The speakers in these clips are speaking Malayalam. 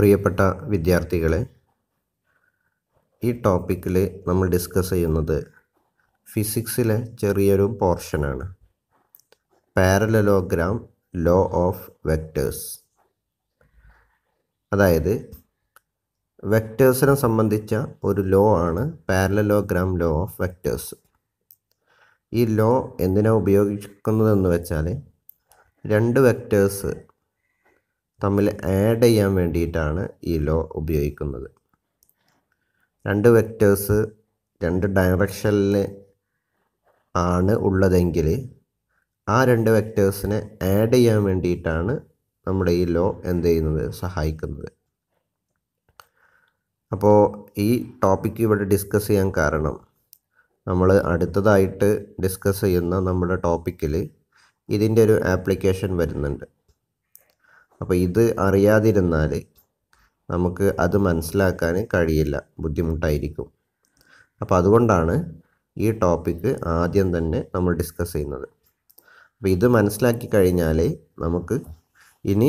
പ്രിയപ്പെട്ട വിദ്യാർത്ഥികളെ ഈ ടോപ്പിക്കിൽ നമ്മൾ ഡിസ്കസ് ചെയ്യുന്നത് ഫിസിക്സിലെ ചെറിയൊരു പോർഷനാണ് പാരലലോഗ്രാം ലോ ഓഫ് വെക്റ്റേഴ്സ് അതായത് വെക്റ്റേഴ്സിനെ സംബന്ധിച്ച ഒരു ലോ ആണ് പാരലലോഗ്രാം ലോ ഓഫ് വെക്റ്റേഴ്സ് ഈ ലോ എന്തിനാ ഉപയോഗിക്കുന്നതെന്ന് വെച്ചാൽ രണ്ട് വെക്റ്റേഴ്സ് തമ്മിൽ ആഡ് ചെയ്യാൻ വേണ്ടിയിട്ടാണ് ഈ ലോ ഉപയോഗിക്കുന്നത് രണ്ട് വെക്റ്റേഴ്സ് രണ്ട് ഡയറക്ഷനിൽ ആണ് ഉള്ളതെങ്കിൽ ആ രണ്ട് വെക്റ്റേഴ്സിനെ ആഡ് ചെയ്യാൻ വേണ്ടിയിട്ടാണ് നമ്മുടെ ഈ ലോ എന്ത് ചെയ്യുന്നത് സഹായിക്കുന്നത് അപ്പോൾ ഈ ടോപ്പിക്ക് ഇവിടെ ഡിസ്കസ് ചെയ്യാൻ കാരണം നമ്മൾ അടുത്തതായിട്ട് ഡിസ്കസ് ചെയ്യുന്ന നമ്മുടെ ടോപ്പിക്കിൽ ഇതിൻ്റെ ഒരു ആപ്ലിക്കേഷൻ വരുന്നുണ്ട് അപ്പോൾ ഇത് അറിയാതിരുന്നാൽ നമുക്ക് അത് മനസ്സിലാക്കാൻ കഴിയില്ല ബുദ്ധിമുട്ടായിരിക്കും അപ്പോൾ അതുകൊണ്ടാണ് ഈ ടോപ്പിക്ക് ആദ്യം തന്നെ നമ്മൾ ഡിസ്കസ് ചെയ്യുന്നത് അപ്പോൾ ഇത് മനസ്സിലാക്കി കഴിഞ്ഞാൽ നമുക്ക് ഇനി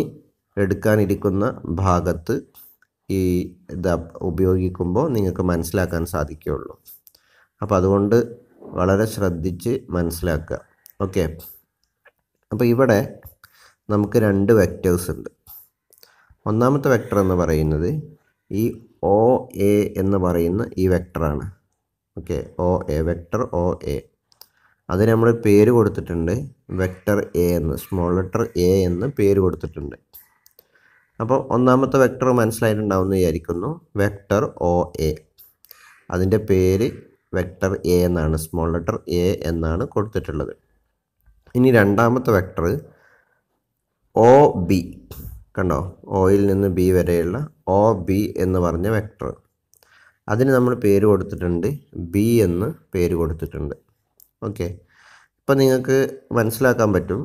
എടുക്കാനിരിക്കുന്ന ഭാഗത്ത് ഈ ഇത് ഉപയോഗിക്കുമ്പോൾ നിങ്ങൾക്ക് മനസ്സിലാക്കാൻ സാധിക്കുകയുള്ളു അപ്പോൾ അതുകൊണ്ട് വളരെ ശ്രദ്ധിച്ച് മനസ്സിലാക്കുക ഓക്കെ അപ്പോൾ ഇവിടെ നമുക്ക് രണ്ട് വെക്റ്റേഴ്സ് ഉണ്ട് ഒന്നാമത്തെ വെക്ടർ എന്ന് പറയുന്നത് ഈ ഒ എ എന്ന് പറയുന്ന ഈ വെക്ടറാണ് okay O A vector O A അതിന് നമ്മൾ പേര് കൊടുത്തിട്ടുണ്ട് വെക്ടർ എ എന്ന് സ്മോൾ ലെറ്റർ എ എന്ന് പേര് കൊടുത്തിട്ടുണ്ട് അപ്പോൾ ഒന്നാമത്തെ വെക്ടർ മനസ്സിലായിട്ടുണ്ടാവുമെന്ന് വിചാരിക്കുന്നു വെക്ടർ ഒ എ അതിൻ്റെ പേര് വെക്ടർ എ എന്നാണ് സ്മോൾ ലെറ്റർ എ എന്നാണ് കൊടുത്തിട്ടുള്ളത് ഇനി രണ്ടാമത്തെ വെക്ടർ ഒ ബി കണ്ടോ ഒയിൽ നിന്ന് ബി വരെയുള്ള ഒ ബി എന്ന് പറഞ്ഞ വെക്ടർ അതിന് നമ്മൾ പേര് കൊടുത്തിട്ടുണ്ട് ബി എന്ന് പേര് കൊടുത്തിട്ടുണ്ട് ഓക്കെ ഇപ്പം നിങ്ങൾക്ക് മനസ്സിലാക്കാൻ പറ്റും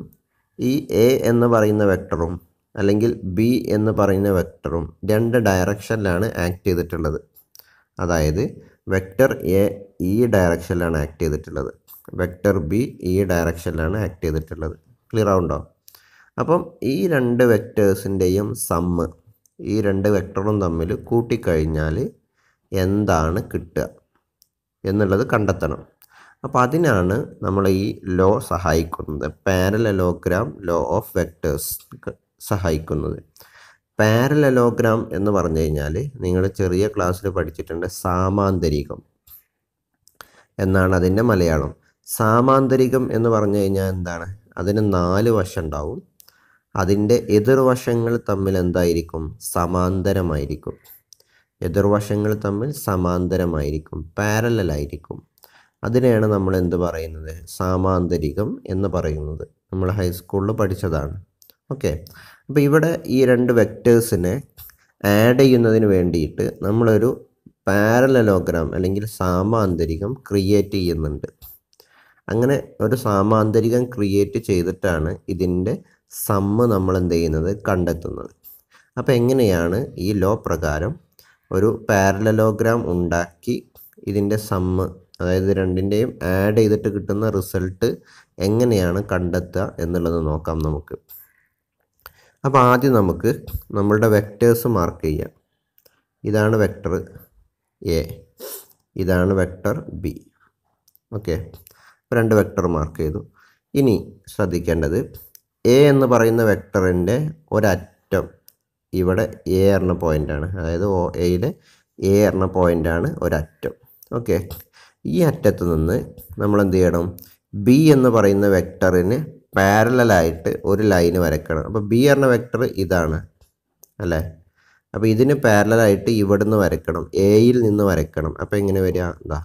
ഈ എ എന്ന് പറയുന്ന വെക്ടറും അല്ലെങ്കിൽ ബി എന്ന് പറയുന്ന വെക്ടറും രണ്ട് ഡയറക്ഷനിലാണ് ആക്ട് ചെയ്തിട്ടുള്ളത് അതായത് വെക്ടർ എ ഈ ഡയറക്ഷനിലാണ് ആക്ട് ചെയ്തിട്ടുള്ളത് വെക്ടർ ബി ഈ ഡയറക്ഷനിലാണ് ആക്ട് ചെയ്തിട്ടുള്ളത് ക്ലിയർ ആവുണ്ടോ അപ്പം ഈ രണ്ട് വെക്റ്റേഴ്സിൻ്റെയും സമ്മ് ഈ രണ്ട് വെക്ടറും തമ്മിൽ കൂട്ടിക്കഴിഞ്ഞാൽ എന്താണ് കിട്ടുക എന്നുള്ളത് കണ്ടെത്തണം അപ്പോൾ അതിനാണ് നമ്മൾ ഈ ലോ സഹായിക്കുന്നത് പാരലലോഗ്രാം ലോ ഓഫ് വെക്ടേഴ്സ് സഹായിക്കുന്നത് പാരലലോഗ്രാം എന്ന് പറഞ്ഞു കഴിഞ്ഞാൽ നിങ്ങൾ ചെറിയ ക്ലാസ്സിൽ പഠിച്ചിട്ടുണ്ട് സാമാന്തരികം എന്നാണ് അതിൻ്റെ മലയാളം സാമാന്തരികം എന്ന് പറഞ്ഞു കഴിഞ്ഞാൽ എന്താണ് അതിന് നാല് വശം ഉണ്ടാവും അതിൻ്റെ എതിർവശങ്ങൾ തമ്മിൽ എന്തായിരിക്കും സമാന്തരമായിരിക്കും എതിർവശങ്ങൾ തമ്മിൽ സമാന്തരമായിരിക്കും പാരലായിരിക്കും അതിനെയാണ് നമ്മൾ എന്ത് പറയുന്നത് സാമാന്തരികം എന്ന് പറയുന്നത് നമ്മൾ ഹൈസ്കൂളിൽ പഠിച്ചതാണ് ഓക്കെ അപ്പോൾ ഇവിടെ ഈ രണ്ട് വെക്റ്റേഴ്സിനെ ആഡ് ചെയ്യുന്നതിന് വേണ്ടിയിട്ട് നമ്മളൊരു പാരലലോഗ്രാം അല്ലെങ്കിൽ സാമാന്തരികം ക്രിയേറ്റ് ചെയ്യുന്നുണ്ട് അങ്ങനെ ഒരു സാമാന്തരികം ക്രിയേറ്റ് ചെയ്തിട്ടാണ് ഇതിൻ്റെ സമ്മ നമ്മൾ എന്ത് ചെയ്യുന്നത് കണ്ടെത്തുന്നത് അപ്പോൾ എങ്ങനെയാണ് ഈ ലോ പ്രകാരം ഒരു പാരലലോഗ്രാം ഉണ്ടാക്കി ഇതിൻ്റെ സമ്മ് അതായത് രണ്ടിൻ്റെയും ആഡ് ചെയ്തിട്ട് കിട്ടുന്ന റിസൾട്ട് എങ്ങനെയാണ് കണ്ടെത്തുക എന്നുള്ളത് നോക്കാം നമുക്ക് അപ്പോൾ ആദ്യം നമുക്ക് നമ്മളുടെ വെക്റ്റേഴ്സ് മാർക്ക് ചെയ്യാം ഇതാണ് വെക്ടർ എ ഇതാണ് വെക്ടർ ബി ഓക്കെ രണ്ട് വെക്ടർ മാർക്ക് ചെയ്തു ഇനി ശ്രദ്ധിക്കേണ്ടത് എ എന്ന് പറയുന്ന വെക്ടറിൻ്റെ ഒരറ്റം ഇവിടെ എ എന്ന പോയിൻ്റാണ് അതായത് ഒ എയിലെ എ എന്ന പോയിൻ്റാണ് ഒരറ്റം ഓക്കെ ഈ അറ്റത്ത് നിന്ന് നമ്മൾ എന്ത് ചെയ്യണം ബി എന്ന് പറയുന്ന വെക്ടറിന് പാരലായിട്ട് ഒരു ലൈൻ വരയ്ക്കണം അപ്പോൾ ബി എന്ന വെക്ടർ ഇതാണ് അല്ലേ അപ്പോൾ ഇതിന് പാരലായിട്ട് നിന്ന് വരയ്ക്കണം എയിൽ നിന്ന് വരയ്ക്കണം അപ്പോൾ എങ്ങനെ വരിക എന്താ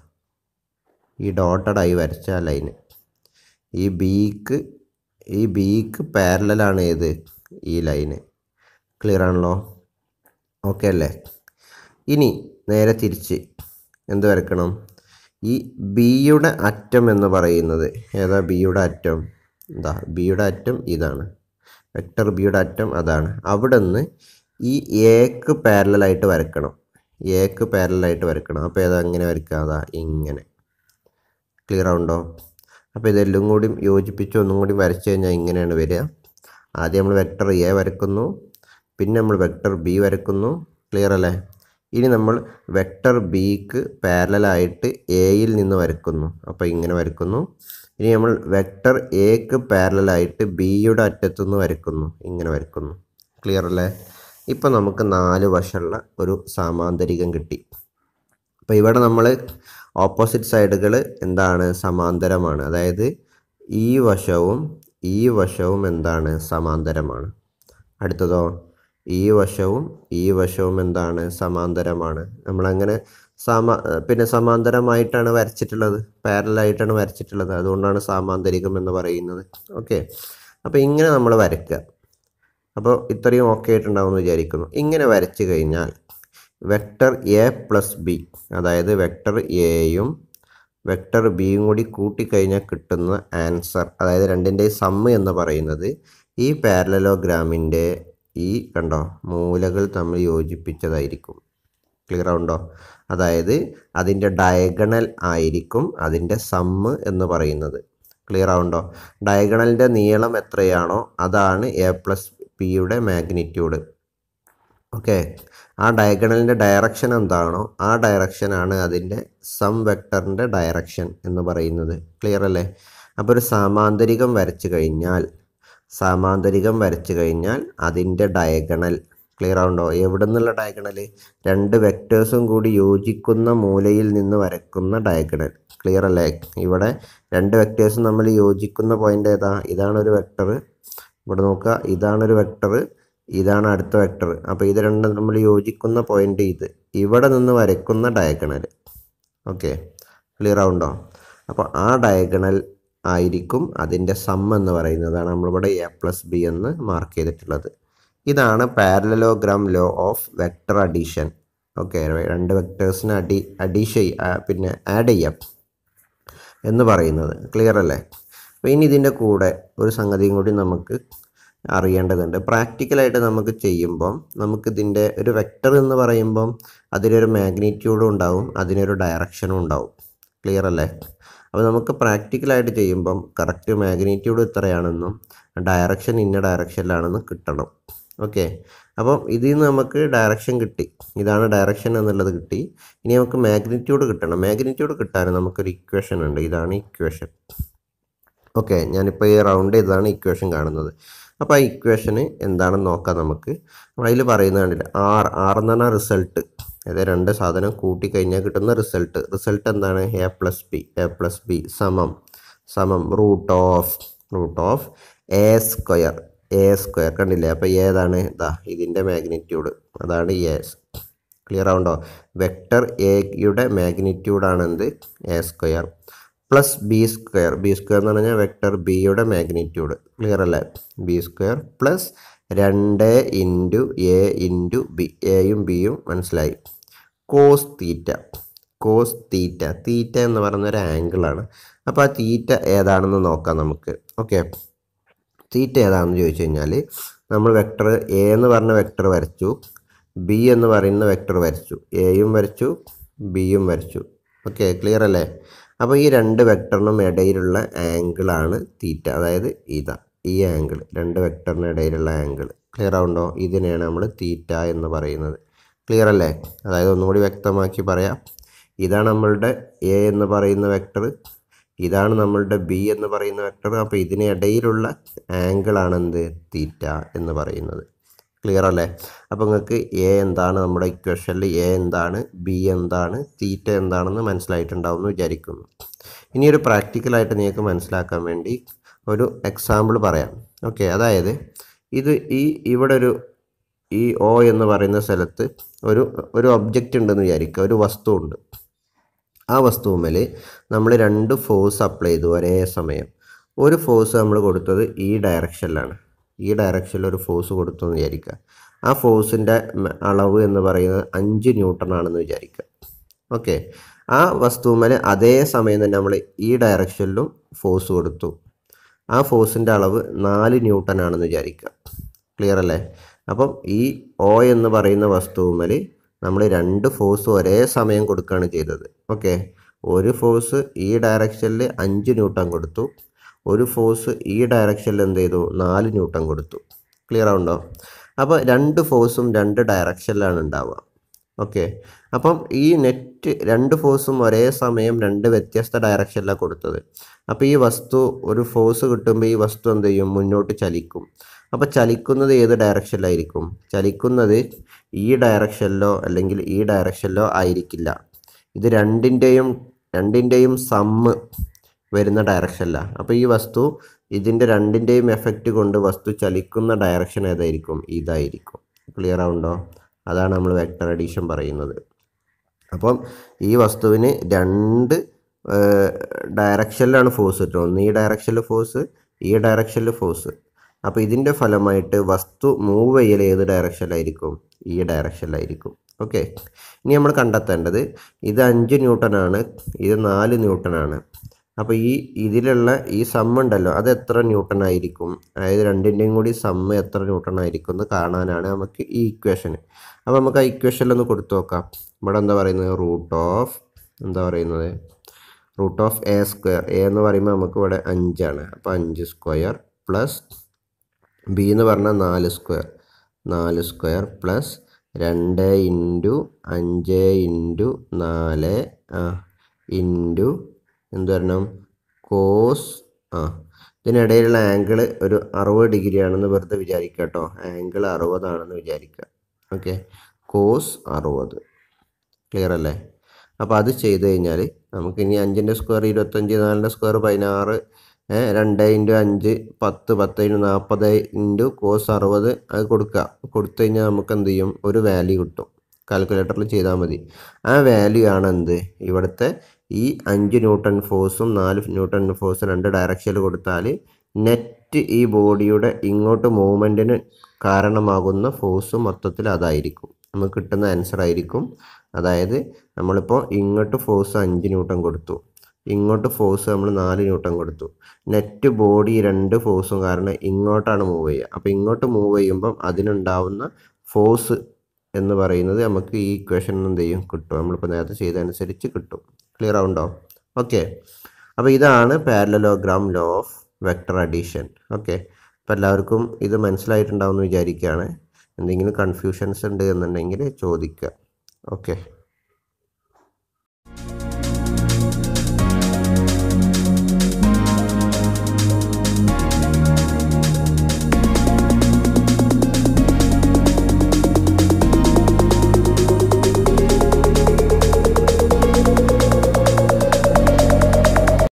ഈ ഡോട്ടഡായി വരച്ച ലൈന് ഈ ബിക്ക് ഈ ബിക്ക് പാരലാണ് ഏത് ഈ ലൈന് ക്ലിയർ ആണല്ലോ ഓക്കെ അല്ലേ ഇനി നേരെ തിരിച്ച് എന്ത് വരക്കണം ഈ ബിയുടെ അറ്റം എന്ന് പറയുന്നത് ഏതാ ബിയുടെ അറ്റം ഇതാ ബിയുടെ അറ്റം ഇതാണ് വെക്ടർ ബിയുടെ അറ്റം അതാണ് അവിടെ നിന്ന് ഈ എക്ക് പാരലായിട്ട് വരക്കണം എക്ക് പാരലായിട്ട് വരക്കണം അപ്പോൾ ഏതാ ഇങ്ങനെ വരക്കുക അതാ ഇങ്ങനെ ക്ലിയർ ആവുണ്ടോ അപ്പോൾ ഇതെല്ലാം കൂടി യോജിപ്പിച്ച് ഒന്നും കൂടി വരച്ചു കഴിഞ്ഞാൽ ഇങ്ങനെയാണ് വരിക ആദ്യം നമ്മൾ വെക്ടർ എ വരക്കുന്നു പിന്നെ നമ്മൾ വെക്ടർ ബി വരക്കുന്നു ക്ലിയർ അല്ലേ ഇനി നമ്മൾ വെക്ടർ ബിക്ക് പാരലായിട്ട് എയിൽ നിന്ന് വരക്കുന്നു അപ്പോൾ ഇങ്ങനെ വരക്കുന്നു ഇനി നമ്മൾ വെക്ടർ എക്ക് പാരലായിട്ട് ബിയുടെ അറ്റത്തുനിന്ന് വരക്കുന്നു ഇങ്ങനെ വരക്കുന്നു ക്ലിയർ അല്ലേ ഇപ്പോൾ നമുക്ക് നാല് വശമുള്ള ഒരു സാമാന്തരികം കിട്ടി അപ്പോൾ ഇവിടെ നമ്മൾ ഓപ്പോസിറ്റ് സൈഡുകൾ എന്താണ് സമാന്തരമാണ് അതായത് ഈ വശവും ഈ വശവും എന്താണ് സമാന്തരമാണ് അടുത്തതോ ഈ വശവും ഈ വശവും എന്താണ് സമാന്തരമാണ് നമ്മളങ്ങനെ സമാ പിന്നെ സമാന്തരമായിട്ടാണ് വരച്ചിട്ടുള്ളത് പാരലായിട്ടാണ് വരച്ചിട്ടുള്ളത് അതുകൊണ്ടാണ് സാമാന്തരികം എന്ന് പറയുന്നത് ഓക്കെ അപ്പോൾ ഇങ്ങനെ നമ്മൾ വരയ്ക്കുക അപ്പോൾ ഇത്രയും ഓക്കെ ആയിട്ടുണ്ടാവും എന്ന് വിചാരിക്കുന്നു ഇങ്ങനെ വരച്ചു കഴിഞ്ഞാൽ വെക്ടർ എ പ്ലസ് ബി അതായത് വെക്ടർ എയും വെക്ടർ ബിയും കൂടി കൂട്ടിക്കഴിഞ്ഞാൽ കിട്ടുന്ന ആൻസർ അതായത് രണ്ടിൻ്റെ സമ്മ് എന്ന് പറയുന്നത് ഈ പാരലലോഗ്രാമിൻ്റെ ഈ കണ്ടോ മൂലകൾ തമ്മിൽ യോജിപ്പിച്ചതായിരിക്കും ക്ലിയർ ആവുണ്ടോ അതായത് അതിൻ്റെ ഡയഗണൽ ആയിരിക്കും അതിൻ്റെ സമ്മ് എന്ന് പറയുന്നത് ക്ലിയർ ആവുണ്ടോ ഡയഗണലിൻ്റെ നീളം എത്രയാണോ അതാണ് എ പ്ലസ് പിയുടെ മാഗ്നിറ്റ്യൂഡ് ഓക്കെ ആ ഡയഗണലിൻ്റെ ഡയറക്ഷൻ എന്താണോ ആ ഡയറക്ഷനാണ് അതിൻ്റെ സം വെക്ടറിൻ്റെ ഡയറക്ഷൻ എന്ന് പറയുന്നത് ക്ലിയർ അല്ലേ അപ്പോൾ ഒരു സാമാന്തരികം വരച്ചു കഴിഞ്ഞാൽ സാമാന്തരികം വരച്ചു കഴിഞ്ഞാൽ അതിൻ്റെ ഡയഗണൽ ക്ലിയർ ആവുണ്ടോ എവിടെ നിന്നുള്ള ഡയഗണൽ രണ്ട് വെക്റ്റേഴ്സും കൂടി യോജിക്കുന്ന മൂലയിൽ നിന്ന് വരക്കുന്ന ഡയഗണൽ ക്ലിയർ അല്ലേ ഇവിടെ രണ്ട് വെക്ടേഴ്സും നമ്മൾ യോജിക്കുന്ന പോയിൻ്റ് ഏതാ ഇതാണ് ഒരു വെക്ടർ ഇവിടെ നോക്കുക ഇതാണൊരു വെക്ടർ ഇതാണ് അടുത്ത വെക്ടർ അപ്പോൾ ഇത് രണ്ടും നമ്മൾ യോജിക്കുന്ന പോയിൻ്റ് ഇത് ഇവിടെ നിന്ന് വരയ്ക്കുന്ന ഡയഗണൽ ഓക്കെ ക്ലിയർ ആവുണ്ടോ അപ്പോൾ ആ ഡയഗണൽ ആയിരിക്കും അതിൻ്റെ സം എന്ന് പറയുന്നതാണ് നമ്മളിവിടെ എ പ്ലസ് ബി എന്ന് മാർക്ക് ചെയ്തിട്ടുള്ളത് ഇതാണ് parallelogram law of vector addition okay രണ്ട് വെക്ടേഴ്സിനെ അഡി അഡീഷ് പിന്നെ ആഡ് ചെയ്യാം എന്ന് പറയുന്നത് ക്ലിയർ അല്ലേ അപ്പോൾ ഇനി ഇതിൻ്റെ കൂടെ ഒരു സംഗതിയും കൂടി നമുക്ക് അറിയേണ്ടതുണ്ട് പ്രാക്ടിക്കലായിട്ട് നമുക്ക് ചെയ്യുമ്പം നമുക്കിതിൻ്റെ ഒരു വെക്റ്റർ എന്ന് പറയുമ്പം അതിനൊരു മാഗ്നിറ്റ്യൂഡും ഉണ്ടാവും അതിനൊരു ഡയറക്ഷനും ഉണ്ടാവും ക്ലിയർ അല്ലേ അപ്പോൾ നമുക്ക് പ്രാക്ടിക്കലായിട്ട് ചെയ്യുമ്പം കറക്റ്റ് മാഗ്നിറ്റ്യൂഡ് ഇത്രയാണെന്നും ഡയറക്ഷൻ ഇന്ന ഡയറക്ഷനിലാണെന്ന് കിട്ടണം ഓക്കെ അപ്പം ഇതിൽ നിന്ന് നമുക്ക് ഡയറക്ഷൻ കിട്ടി ഇതാണ് ഡയറക്ഷൻ എന്നുള്ളത് കിട്ടി ഇനി നമുക്ക് മാഗ്നിറ്റ്യൂഡ് കിട്ടണം മാഗ്നിറ്റ്യൂഡ് കിട്ടാൻ നമുക്കൊരു ഇക്വേഷൻ ഉണ്ട് ഇതാണ് ഇക്വേഷൻ ഓക്കെ ഞാനിപ്പോൾ ഈ റൗണ്ട് ഇതാണ് ഇക്വേഷൻ കാണുന്നത് അപ്പോൾ ആ ഇക്വേഷന് എന്താണെന്ന് നോക്കാം നമുക്ക് അതിൽ പറയുന്നത് കണ്ടില്ല ആർ ആർ എന്ന് പറഞ്ഞാൽ റിസൾട്ട് അതായത് രണ്ട് സാധനം കൂട്ടിക്കഴിഞ്ഞാൽ കിട്ടുന്ന റിസൾട്ട് റിസൾട്ട് എന്താണ് A plus B A plus B സമം സമം root of root of A square A square കണ്ടില്ലേ അപ്പോൾ ഏതാണ് ഇതാ ഇതിൻ്റെ മാഗ്നിറ്റ്യൂഡ് അതാണ് എ ക്ലിയർ ആവുണ്ടോ വെക്ടർ എയുടെ മാഗ്നിറ്റ്യൂഡാണെന്ത് A square plus B square B square എന്ന് പറഞ്ഞാൽ വെക്ടർ ബിയുടെ മാഗ്നിറ്റ്യൂഡ് ക്ലിയർ അല്ലേ ബി സ്ക്വയർ പ്ലസ് രണ്ട് ഇൻറ്റു എ ഇൻറ്റു ബി എയും ബിയും മനസ്സിലായി കോസ് തീറ്റ കോസ് തീറ്റ തീറ്റ എന്ന് പറയുന്നൊരു ആംഗിളാണ് അപ്പോൾ ആ തീറ്റ ഏതാണെന്ന് നോക്കാം നമുക്ക് ഓക്കെ തീറ്റ ഏതാണെന്ന് ചോദിച്ചു കഴിഞ്ഞാൽ നമ്മൾ വെക്ടർ എ എന്ന് പറഞ്ഞ വെക്ടർ വരച്ചു ബി എന്ന് പറയുന്ന വെക്ടർ വരച്ചു എയും വരച്ചു ബിയും വരച്ചു ഓക്കെ ക്ലിയർ അല്ലേ അപ്പോൾ ഈ രണ്ട് വെക്ടറിനും ഇടയിലുള്ള ആംഗിളാണ് തീറ്റ അതായത് ഇതാ ഈ ആംഗിൾ രണ്ട് വെക്ടറിന് ഇടയിലുള്ള ആംഗിൾ ക്ലിയർ ആവുണ്ടോ ഇതിനെയാണ് നമ്മൾ തീറ്റ എന്ന് പറയുന്നത് ക്ലിയർ അല്ലേ അതായത് ഒന്നുകൂടി വ്യക്തമാക്കി പറയാം ഇതാണ് നമ്മളുടെ എ എന്ന് പറയുന്ന വെക്ടർ ഇതാണ് നമ്മളുടെ ബി എന്ന് പറയുന്ന വെക്ടർ അപ്പോൾ ഇതിനിടയിലുള്ള ഇടയിലുള്ള ആംഗിളാണ് എന്ത് തീറ്റ എന്ന് പറയുന്നത് ക്ലിയർ അല്ലേ അപ്പോൾ നിങ്ങൾക്ക് എ എന്താണ് നമ്മുടെ ഇക്വഷനിൽ എ എന്താണ് ബി എന്താണ് തീറ്റ എന്താണെന്ന് മനസ്സിലായിട്ടുണ്ടാവും എന്ന് വിചാരിക്കുന്നു ഇനി ഒരു പ്രാക്ടിക്കലായിട്ട് നിങ്ങൾക്ക് മനസ്സിലാക്കാൻ വേണ്ടി ഒരു എക്സാമ്പിൾ പറയാം ഓക്കെ അതായത് ഇത് ഈ ഇവിടെ ഒരു ഈ ഒ എന്ന് പറയുന്ന സ്ഥലത്ത് ഒരു ഒരു ഒബ്ജക്റ്റ് ഉണ്ടെന്ന് വിചാരിക്കുക ഒരു വസ്തു ഉണ്ട് ആ വസ്തുവിൽ നമ്മൾ രണ്ട് ഫോഴ്സ് അപ്ലൈ ചെയ്തു ഒരേ സമയം ഒരു ഫോഴ്സ് നമ്മൾ കൊടുത്തത് ഈ ഡയറക്ഷനിലാണ് ഈ ഡയറക്ഷനിൽ ഒരു ഫോഴ്സ് കൊടുത്തു എന്ന് വിചാരിക്കുക ആ ഫോഴ്സിൻ്റെ അളവ് എന്ന് പറയുന്നത് അഞ്ച് ന്യൂട്ടൺ ആണെന്ന് വിചാരിക്കുക ഓക്കെ ആ വസ്തുവിന് അതേ സമയം തന്നെ നമ്മൾ ഈ ഡയറക്ഷനിലും ഫോഴ്സ് കൊടുത്തു ആ ഫോഴ്സിൻ്റെ അളവ് നാല് ന്യൂട്ടൺ ആണെന്ന് വിചാരിക്കുക ക്ലിയർ അല്ലേ അപ്പം ഈ ഒ എന്ന് പറയുന്ന വസ്തുവിൽ നമ്മൾ രണ്ട് ഫോഴ്സ് ഒരേ സമയം കൊടുക്കുകയാണ് ചെയ്തത് ഓക്കെ ഒരു ഫോഴ്സ് ഈ ഡയറക്ഷനിൽ അഞ്ച് ന്യൂട്ടൺ കൊടുത്തു ഒരു ഫോഴ്സ് ഈ ഡയറക്ഷനിൽ എന്ത് ചെയ്തു നാല് ന്യൂട്ടൺ കൊടുത്തു ക്ലിയർ ആവുണ്ടോ അപ്പോൾ രണ്ട് ഫോഴ്സും രണ്ട് ഡയറക്ഷനിലാണ് ഉണ്ടാവുക ഓക്കെ അപ്പം ഈ നെറ്റ് രണ്ട് ഫോഴ്സും ഒരേ സമയം രണ്ട് വ്യത്യസ്ത ഡയറക്ഷനിലാണ് കൊടുത്തത് അപ്പോൾ ഈ വസ്തു ഒരു ഫോഴ്സ് കിട്ടുമ്പോൾ ഈ വസ്തു എന്ത് ചെയ്യും മുന്നോട്ട് ചലിക്കും അപ്പോൾ ചലിക്കുന്നത് ഏത് ഡയറക്ഷനിലായിരിക്കും ചലിക്കുന്നത് ഈ ഡയറക്ഷനിലോ അല്ലെങ്കിൽ ഈ ഡയറക്ഷനിലോ ആയിരിക്കില്ല ഇത് രണ്ടിൻ്റെയും രണ്ടിൻ്റെയും സമ്മ് വരുന്ന ഡയറക്ഷനിലാണ് അപ്പോൾ ഈ വസ്തു ഇതിൻ്റെ രണ്ടിൻ്റെയും എഫക്റ്റ് കൊണ്ട് വസ്തു ചലിക്കുന്ന ഡയറക്ഷൻ ഏതായിരിക്കും ഇതായിരിക്കും ക്ലിയർ ആവുണ്ടോ അതാണ് നമ്മൾ വെക്ടർ അഡീഷൻ പറയുന്നത് അപ്പം ഈ വസ്തുവിന് രണ്ട് ഡയറക്ഷനിലാണ് ഫോഴ്സ് കിട്ടുന്നത് ഒന്ന് ഈ ഡയറക്ഷനിൽ ഫോഴ്സ് ഈ ഡയറക്ഷനിൽ ഫോഴ്സ് അപ്പോൾ ഇതിൻ്റെ ഫലമായിട്ട് വസ്തു മൂവ് ചെയ്യൽ ഏത് ഡയറക്ഷനിലായിരിക്കും ഈ ഡയറക്ഷനിലായിരിക്കും ഓക്കെ ഇനി നമ്മൾ കണ്ടെത്തേണ്ടത് ഇത് അഞ്ച് ന്യൂട്ടനാണ് ഇത് നാല് ന്യൂട്ടനാണ് അപ്പോൾ ഈ ഇതിലുള്ള ഈ സമ്മുണ്ടല്ലോ അത് എത്ര ന്യൂട്ടൺ ആയിരിക്കും അതായത് രണ്ടിൻ്റെയും കൂടി സമ്മ എത്ര ന്യൂട്ടൺ ആയിരിക്കും എന്ന് കാണാനാണ് നമുക്ക് ഈ ഇക്വേഷൻ അപ്പോൾ നമുക്ക് ആ ഇക്വേഷനിലൊന്ന് കൊടുത്തു നോക്കാം ഇവിടെ എന്താ പറയുന്നത് റൂട്ട് ഓഫ് എന്താ പറയുന്നത് root of A square A എന്ന് പറയുമ്പോൾ നമുക്ക് ഇവിടെ അഞ്ചാണ് അപ്പോൾ അഞ്ച് സ്ക്വയർ പ്ലസ് ബി എന്ന് പറഞ്ഞാൽ നാല് സ്ക്വയർ നാല് സ്ക്വയർ പ്ലസ് രണ്ട് ഇൻറ്റു അഞ്ച് ഇൻറ്റു നാല് ഇൻറ്റു എന്ത് വരണം കോസ് ആ ഇതിനിടയിലുള്ള ആംഗിൾ ഒരു അറുപത് ഡിഗ്രി ആണെന്ന് വെറുതെ വിചാരിക്കുക കേട്ടോ ആംഗിൾ അറുപതാണെന്ന് വിചാരിക്കുക ഓക്കെ കോസ് അറുപത് ക്ലിയർ അല്ലേ അപ്പോൾ അത് ചെയ്ത് കഴിഞ്ഞാൽ നമുക്ക് ഇനി അഞ്ചിൻ്റെ സ്ക്വയർ ഇരുപത്തഞ്ച് നാലിൻ്റെ സ്ക്വയർ പതിനാറ് രണ്ട് ഇൻറ്റു അഞ്ച് പത്ത് പത്ത് ഇൻറ്റു നാൽപ്പത് ഇൻറ്റു കോസ് അറുപത് അത് കൊടുക്കുക കൊടുത്തു കഴിഞ്ഞാൽ നമുക്ക് എന്ത് ചെയ്യും ഒരു വാല്യൂ കിട്ടും കാൽക്കുലേറ്ററിൽ ചെയ്താൽ മതി ആ വാല്യൂ ആണ് എന്ത് ഇവിടുത്തെ ഈ അഞ്ച് ന്യൂട്ടൺ ഫോഴ്സും നാല് ന്യൂട്ടൺ ഫോഴ്സും രണ്ട് ഡയറക്ഷനിൽ കൊടുത്താൽ നെറ്റ് ഈ ബോഡിയുടെ ഇങ്ങോട്ട് മൂവ്മെൻറ്റിന് കാരണമാകുന്ന ഫോഴ്സ് മൊത്തത്തിൽ അതായിരിക്കും നമുക്ക് കിട്ടുന്ന ആൻസർ ആയിരിക്കും അതായത് നമ്മളിപ്പോൾ ഇങ്ങോട്ട് ഫോഴ്സ് അഞ്ച് ന്യൂട്ടൺ കൊടുത്തു ഇങ്ങോട്ട് ഫോഴ്സ് നമ്മൾ നാല് ന്യൂട്ടൺ കൊടുത്തു നെറ്റ് ബോഡി രണ്ട് ഫോഴ്സും കാരണം ഇങ്ങോട്ടാണ് മൂവ് ചെയ്യുക അപ്പോൾ ഇങ്ങോട്ട് മൂവ് ചെയ്യുമ്പം അതിനുണ്ടാവുന്ന ഫോഴ്സ് എന്ന് പറയുന്നത് നമുക്ക് ഈ ഇക്വേഷൻ എന്ത് കിട്ടും നമ്മളിപ്പോൾ നേരത്തെ ചെയ്തതനുസരിച്ച് കിട്ടും ക്ലിയർ ആവുണ്ടോ ഓക്കെ അപ്പോൾ ഇതാണ് parallelogram law of vector addition okay അപ്പോൾ എല്ലാവർക്കും ഇത് മനസ്സിലായിട്ടുണ്ടാവും എന്ന് വിചാരിക്കുകയാണ് എന്തെങ്കിലും കൺഫ്യൂഷൻസ് ഉണ്ട് എന്നുണ്ടെങ്കിൽ ചോദിക്കുക ഓക്കെ